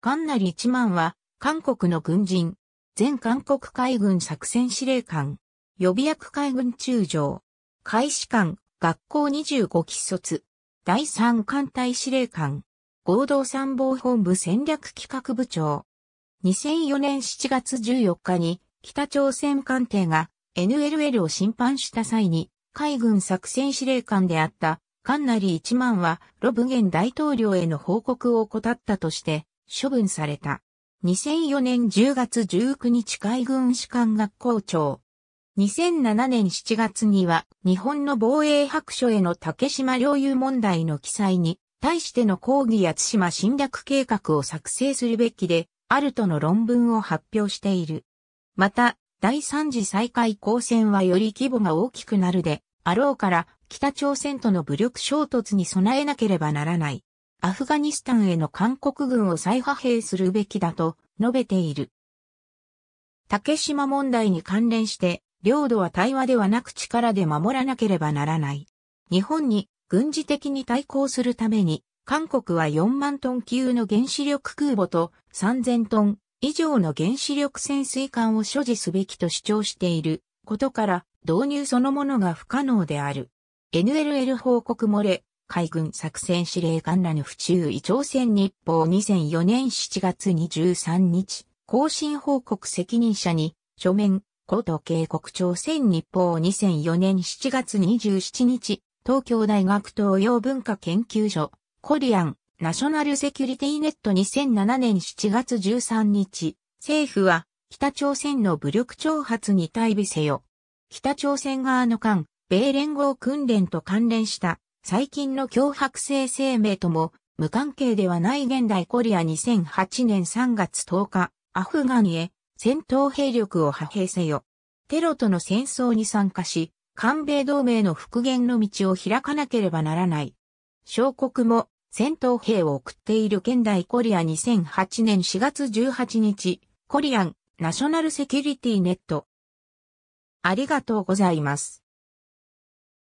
カンナリ一万は、韓国の軍人、全韓国海軍作戦司令官、予備役海軍中将、海士官、学校25期卒、第3艦隊司令官、合同参謀本部戦略企画部長。2004年7月14日に、北朝鮮艦艇が NLL を侵犯した際に、海軍作戦司令官であった、カンナリ1万は、ロブゲン大統領への報告を怠ったとして、処分された。2004年10月19日海軍士官学校長。2007年7月には日本の防衛白書への竹島領有問題の記載に対しての抗議や津島侵略計画を作成するべきであるとの論文を発表している。また、第三次再開公戦はより規模が大きくなるであろうから北朝鮮との武力衝突に備えなければならない。アフガニスタンへの韓国軍を再派兵するべきだと述べている。竹島問題に関連して、領土は対話ではなく力で守らなければならない。日本に軍事的に対抗するために、韓国は4万トン級の原子力空母と3000トン以上の原子力潜水艦を所持すべきと主張していることから導入そのものが不可能である。NLL 報告漏れ、海軍作戦司令官らの不注意朝鮮日報2004年7月23日、更新報告責任者に、書面、古都警告朝鮮日報2004年7月27日、東京大学東洋文化研究所、コリアン、ナショナルセキュリティネット2007年7月13日、政府は、北朝鮮の武力挑発に対備せよ。北朝鮮側の間、米連合訓練と関連した最近の脅迫性声明とも無関係ではない現代コリア2008年3月10日、アフガンへ戦闘兵力を派兵せよ。テロとの戦争に参加し、韓米同盟の復元の道を開かなければならない。小国も戦闘兵を送っている現代コリア2008年4月18日、コリアンナショナルセキュリティネット。ありがとうございます。